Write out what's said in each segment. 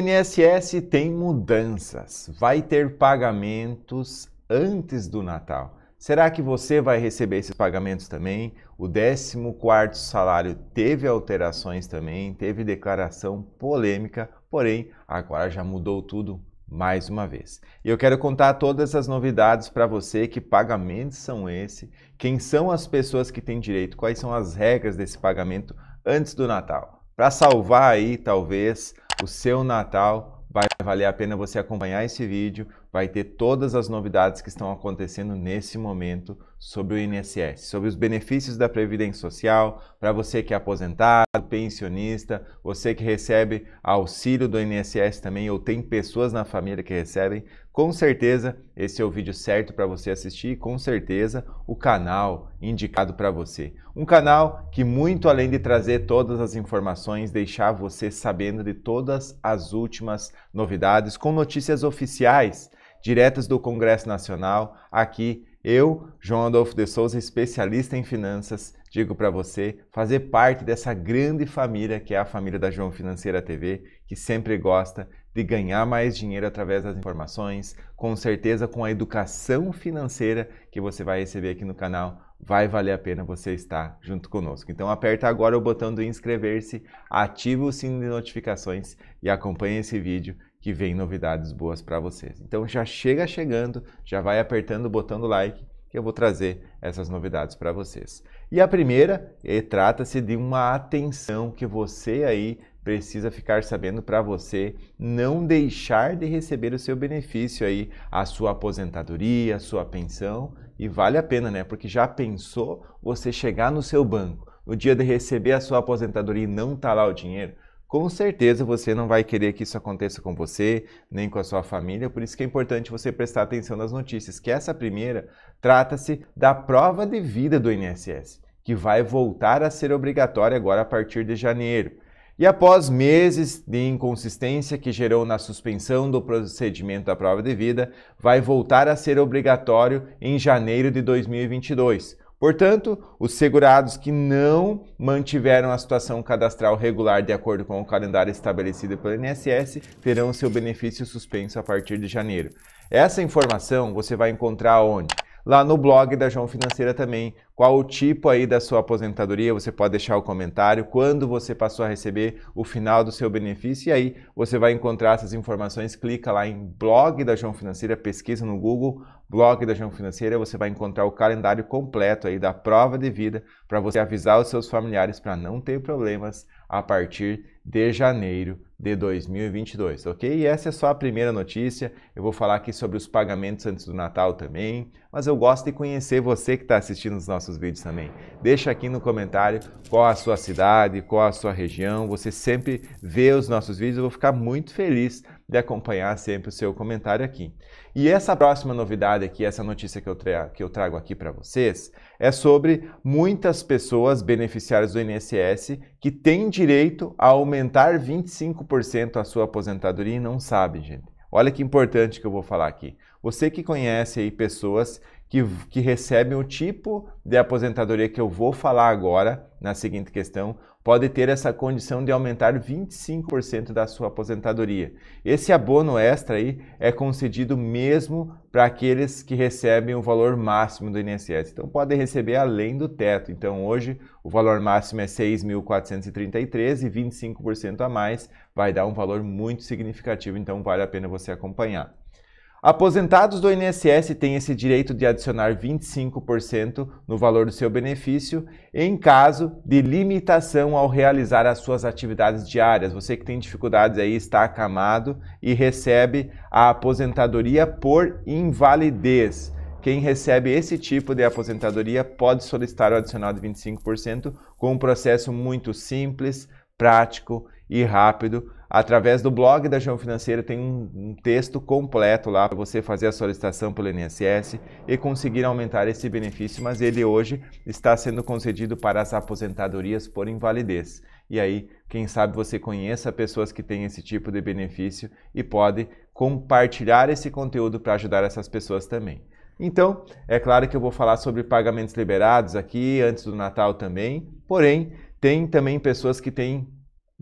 INSS tem mudanças. Vai ter pagamentos antes do Natal. Será que você vai receber esses pagamentos também? O 14º salário teve alterações também, teve declaração polêmica, porém agora já mudou tudo mais uma vez. E eu quero contar todas as novidades para você, que pagamentos são esse, quem são as pessoas que têm direito, quais são as regras desse pagamento antes do Natal. Para salvar aí talvez o seu Natal vai valer a pena você acompanhar esse vídeo, vai ter todas as novidades que estão acontecendo nesse momento sobre o INSS, sobre os benefícios da Previdência Social, para você que é aposentado, pensionista, você que recebe auxílio do INSS também, ou tem pessoas na família que recebem, com certeza esse é o vídeo certo para você assistir e com certeza o canal indicado para você. Um canal que muito além de trazer todas as informações, deixar você sabendo de todas as últimas novidades com notícias oficiais diretas do Congresso Nacional. Aqui eu, João Adolfo de Souza, especialista em finanças, digo para você fazer parte dessa grande família que é a família da João Financeira TV, que sempre gosta de ganhar mais dinheiro através das informações, com certeza com a educação financeira que você vai receber aqui no canal, vai valer a pena você estar junto conosco. Então aperta agora o botão do inscrever-se, ativa o sino de notificações e acompanhe esse vídeo que vem novidades boas para vocês. Então já chega chegando, já vai apertando o botão do like que eu vou trazer essas novidades para vocês. E a primeira eh, trata-se de uma atenção que você aí precisa ficar sabendo para você não deixar de receber o seu benefício aí, a sua aposentadoria, a sua pensão. E vale a pena, né? Porque já pensou você chegar no seu banco no dia de receber a sua aposentadoria e não tá lá o dinheiro? Com certeza você não vai querer que isso aconteça com você, nem com a sua família, por isso que é importante você prestar atenção nas notícias, que essa primeira Trata-se da prova de vida do INSS, que vai voltar a ser obrigatória agora a partir de janeiro. E após meses de inconsistência que gerou na suspensão do procedimento da prova de vida, vai voltar a ser obrigatório em janeiro de 2022. Portanto, os segurados que não mantiveram a situação cadastral regular de acordo com o calendário estabelecido pelo INSS terão seu benefício suspenso a partir de janeiro. Essa informação você vai encontrar onde? lá no blog da João Financeira também. Qual o tipo aí da sua aposentadoria? Você pode deixar o comentário quando você passou a receber o final do seu benefício e aí você vai encontrar essas informações. Clica lá em blog da João Financeira, pesquisa no Google blog da João Financeira, você vai encontrar o calendário completo aí da prova de vida para você avisar os seus familiares para não ter problemas a partir de janeiro de 2022, ok? E essa é só a primeira notícia. Eu vou falar aqui sobre os pagamentos antes do Natal também, mas eu gosto de conhecer você que está assistindo os nossos vídeos também. Deixa aqui no comentário qual a sua cidade, qual a sua região. Você sempre vê os nossos vídeos, eu vou ficar muito feliz de acompanhar sempre o seu comentário aqui. E essa próxima novidade aqui, essa notícia que eu, tra que eu trago aqui para vocês, é sobre muitas pessoas beneficiárias do INSS que têm direito a aumentar 25% a sua aposentadoria e não sabem, gente. Olha que importante que eu vou falar aqui. Você que conhece aí pessoas que, que recebem o tipo de aposentadoria que eu vou falar agora, na seguinte questão, pode ter essa condição de aumentar 25% da sua aposentadoria. Esse abono extra aí é concedido mesmo para aqueles que recebem o valor máximo do INSS. Então podem receber além do teto. Então hoje o valor máximo é 6.433 e 25% a mais vai dar um valor muito significativo, então vale a pena você acompanhar. Aposentados do INSS têm esse direito de adicionar 25% no valor do seu benefício em caso de limitação ao realizar as suas atividades diárias. Você que tem dificuldades aí está acamado e recebe a aposentadoria por invalidez. Quem recebe esse tipo de aposentadoria pode solicitar o adicional de 25% com um processo muito simples, prático e rápido Através do blog da João Financeira tem um, um texto completo lá para você fazer a solicitação pelo INSS e conseguir aumentar esse benefício, mas ele hoje está sendo concedido para as aposentadorias por invalidez. E aí, quem sabe você conheça pessoas que têm esse tipo de benefício e pode compartilhar esse conteúdo para ajudar essas pessoas também. Então, é claro que eu vou falar sobre pagamentos liberados aqui antes do Natal também, porém, tem também pessoas que têm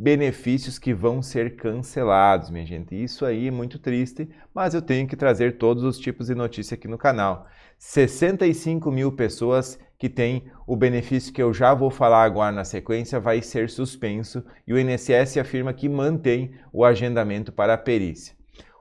benefícios que vão ser cancelados, minha gente. Isso aí é muito triste, mas eu tenho que trazer todos os tipos de notícia aqui no canal. 65 mil pessoas que têm o benefício que eu já vou falar agora na sequência vai ser suspenso e o INSS afirma que mantém o agendamento para a perícia.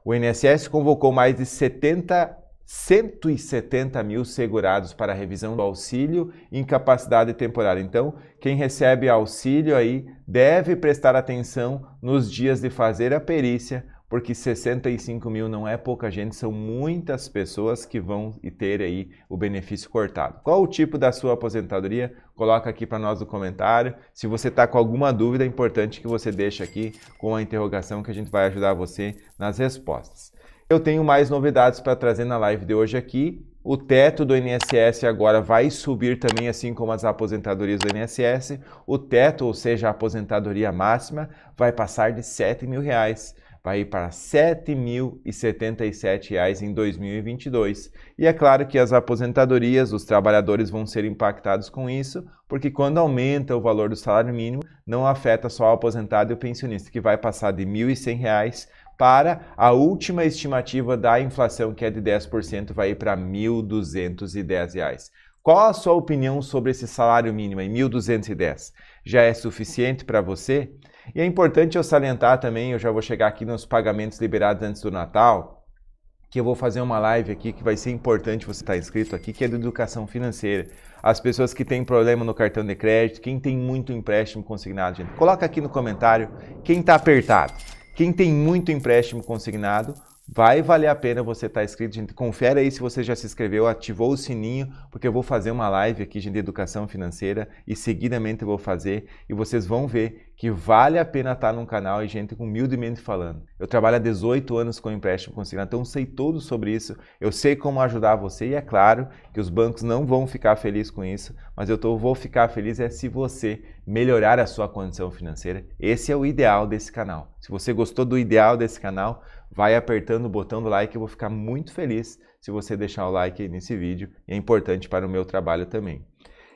O INSS convocou mais de 70 170 mil segurados para revisão do auxílio incapacidade temporária. Então, quem recebe auxílio aí deve prestar atenção nos dias de fazer a perícia, porque 65 mil não é pouca gente, são muitas pessoas que vão ter aí o benefício cortado. Qual o tipo da sua aposentadoria? Coloca aqui para nós no comentário. Se você está com alguma dúvida, é importante que você deixe aqui com a interrogação que a gente vai ajudar você nas respostas. Eu tenho mais novidades para trazer na live de hoje aqui. O teto do INSS agora vai subir também, assim como as aposentadorias do INSS. O teto, ou seja, a aposentadoria máxima, vai passar de R$ 7 mil. Reais vai ir para R$ 7.077 em 2022. E é claro que as aposentadorias, os trabalhadores vão ser impactados com isso, porque quando aumenta o valor do salário mínimo, não afeta só o aposentado e o pensionista, que vai passar de R$ 1.100 para a última estimativa da inflação, que é de 10%, vai ir para R$ 1.210. Qual a sua opinião sobre esse salário mínimo em 1.210? Já é suficiente para você? E é importante eu salientar também, eu já vou chegar aqui nos pagamentos liberados antes do Natal, que eu vou fazer uma live aqui que vai ser importante você estar tá inscrito aqui, que é de educação financeira. As pessoas que têm problema no cartão de crédito, quem tem muito empréstimo consignado, gente, coloca aqui no comentário quem está apertado. Quem tem muito empréstimo consignado Vai valer a pena você estar tá inscrito, gente. Confere aí se você já se inscreveu, ativou o sininho, porque eu vou fazer uma live aqui gente, de educação financeira e seguidamente eu vou fazer e vocês vão ver que vale a pena estar tá num canal e gente humildemente falando. Eu trabalho há 18 anos com empréstimo consignado, então sei tudo sobre isso. Eu sei como ajudar você e é claro que os bancos não vão ficar felizes com isso, mas eu tô, vou ficar feliz é se você melhorar a sua condição financeira. Esse é o ideal desse canal. Se você gostou do ideal desse canal, vai apertando o botão do like, eu vou ficar muito feliz se você deixar o like nesse vídeo, é importante para o meu trabalho também.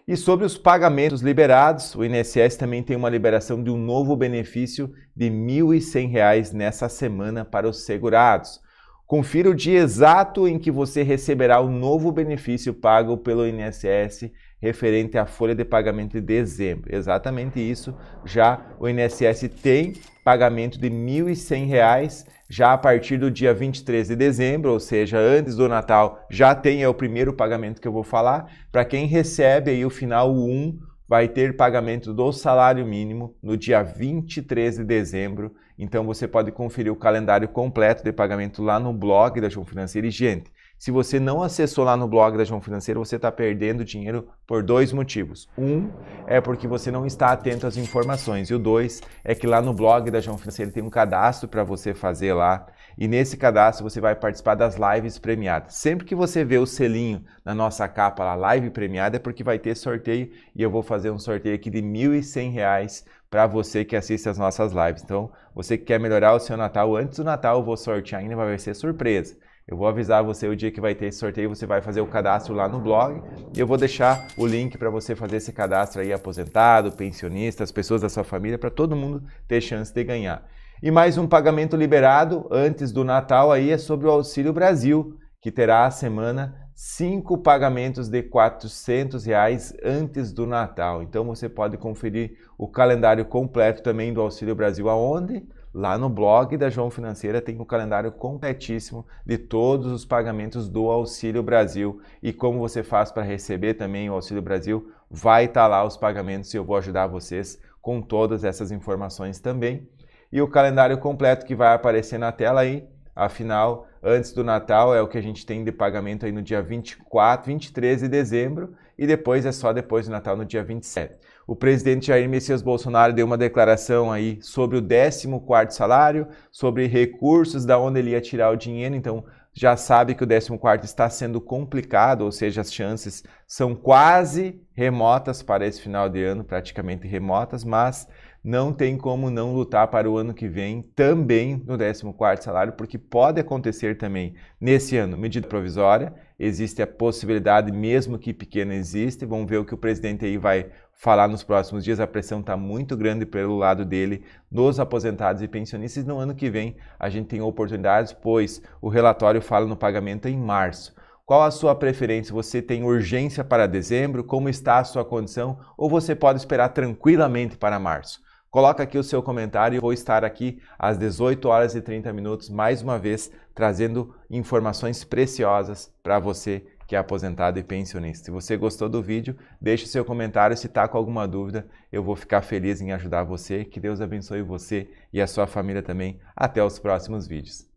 E sobre os pagamentos liberados, o INSS também tem uma liberação de um novo benefício de R$ 1.100 nessa semana para os segurados. Confira o dia exato em que você receberá o novo benefício pago pelo INSS referente à folha de pagamento de dezembro. Exatamente isso. Já o INSS tem pagamento de R$ 1.100 já a partir do dia 23 de dezembro, ou seja, antes do Natal, já tem é o primeiro pagamento que eu vou falar. Para quem recebe aí o final 1, vai ter pagamento do salário mínimo no dia 23 de dezembro. Então você pode conferir o calendário completo de pagamento lá no blog da João Financeira e gente. Se você não acessou lá no blog da João Financeiro, você está perdendo dinheiro por dois motivos. Um é porque você não está atento às informações. E o dois é que lá no blog da João Financeiro tem um cadastro para você fazer lá. E nesse cadastro você vai participar das lives premiadas. Sempre que você vê o selinho na nossa capa lá, live premiada, é porque vai ter sorteio. E eu vou fazer um sorteio aqui de R$ 1.100 para você que assiste as nossas lives. Então, você que quer melhorar o seu Natal, antes do Natal eu vou sortear ainda, vai ser surpresa. Eu vou avisar você o dia que vai ter esse sorteio, você vai fazer o cadastro lá no blog. E eu vou deixar o link para você fazer esse cadastro aí aposentado, pensionista, as pessoas da sua família, para todo mundo ter chance de ganhar. E mais um pagamento liberado antes do Natal aí é sobre o Auxílio Brasil, que terá a semana cinco pagamentos de 400 reais antes do Natal. Então você pode conferir o calendário completo também do Auxílio Brasil aonde? Lá no blog da João Financeira tem o um calendário completíssimo de todos os pagamentos do Auxílio Brasil e como você faz para receber também o Auxílio Brasil, vai estar tá lá os pagamentos e eu vou ajudar vocês com todas essas informações também. E o calendário completo que vai aparecer na tela aí Afinal, antes do Natal é o que a gente tem de pagamento aí no dia 24, 23 de dezembro e depois é só depois do Natal no dia 27. O presidente Jair Messias Bolsonaro deu uma declaração aí sobre o 14 salário, sobre recursos da onde ele ia tirar o dinheiro, então já sabe que o 14 está sendo complicado, ou seja, as chances são quase remotas para esse final de ano, praticamente remotas, mas não tem como não lutar para o ano que vem também no 14 salário, porque pode acontecer também nesse ano medida provisória, existe a possibilidade, mesmo que pequena existe, vamos ver o que o presidente aí vai falar nos próximos dias, a pressão está muito grande pelo lado dele, nos aposentados e pensionistas, no ano que vem a gente tem oportunidades, pois o relatório fala no pagamento em março. Qual a sua preferência? Você tem urgência para dezembro? Como está a sua condição? Ou você pode esperar tranquilamente para março? Coloca aqui o seu comentário, vou estar aqui às 18 horas e 30 minutos mais uma vez trazendo informações preciosas para você que é aposentado e pensionista. Se você gostou do vídeo, deixe seu comentário. Se está com alguma dúvida, eu vou ficar feliz em ajudar você. Que Deus abençoe você e a sua família também. Até os próximos vídeos.